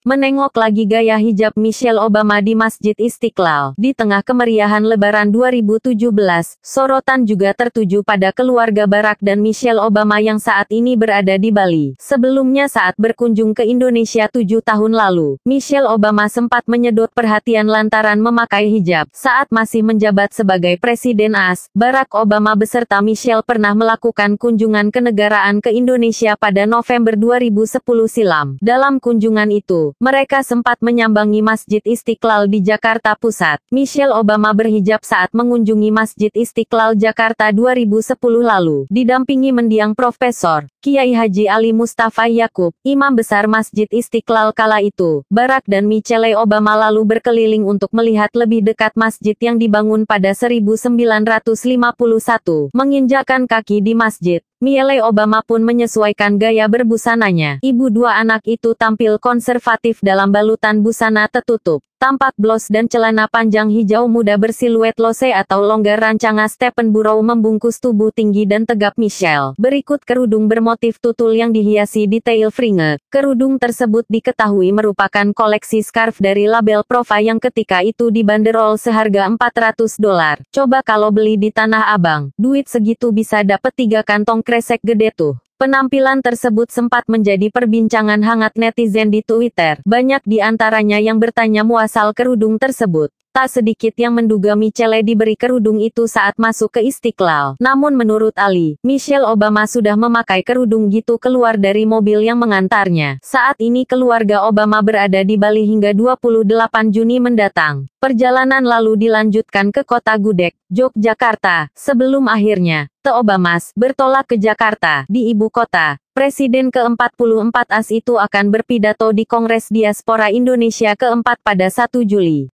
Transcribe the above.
Menengok lagi gaya hijab Michelle Obama di Masjid Istiqlal. Di tengah kemeriahan lebaran 2017, sorotan juga tertuju pada keluarga Barack dan Michelle Obama yang saat ini berada di Bali. Sebelumnya saat berkunjung ke Indonesia tujuh tahun lalu, Michelle Obama sempat menyedot perhatian lantaran memakai hijab. Saat masih menjabat sebagai Presiden AS, Barack Obama beserta Michelle pernah melakukan kunjungan kenegaraan ke Indonesia pada November 2010 silam. Dalam kunjungan itu, mereka sempat menyambangi Masjid Istiqlal di Jakarta Pusat. Michelle Obama berhijab saat mengunjungi Masjid Istiqlal Jakarta 2010 lalu, didampingi mendiang Profesor Kiai Haji Ali Mustafa Yakub, Imam Besar Masjid Istiqlal kala itu, Barack dan Michelle Obama lalu berkeliling untuk melihat lebih dekat masjid yang dibangun pada 1951, menginjakan kaki di masjid. Miele Obama pun menyesuaikan gaya berbusananya. Ibu dua anak itu tampil konservatif dalam balutan busana tertutup, tampak blos dan celana panjang hijau muda bersiluet lose atau longgar rancangan Stephen Burrow membungkus tubuh tinggi dan tegap Michelle. Berikut kerudung bermotif motif tutul yang dihiasi detail fringe. Kerudung tersebut diketahui merupakan koleksi scarf dari label Prova yang ketika itu dibanderol seharga 400 dolar. Coba kalau beli di Tanah Abang, duit segitu bisa dapet tiga kantong kresek gede tuh. Penampilan tersebut sempat menjadi perbincangan hangat netizen di Twitter. Banyak di antaranya yang bertanya muasal kerudung tersebut. Tak sedikit yang menduga Michelle diberi kerudung itu saat masuk ke Istiqlal. Namun menurut Ali, Michelle Obama sudah memakai kerudung gitu keluar dari mobil yang mengantarnya. Saat ini keluarga Obama berada di Bali hingga 28 Juni mendatang. Perjalanan lalu dilanjutkan ke kota Gudeg, Yogyakarta, sebelum akhirnya, The Obamas bertolak ke Jakarta, di ibu kota. Presiden ke-44 AS itu akan berpidato di Kongres Diaspora Indonesia ke-4 pada 1 Juli.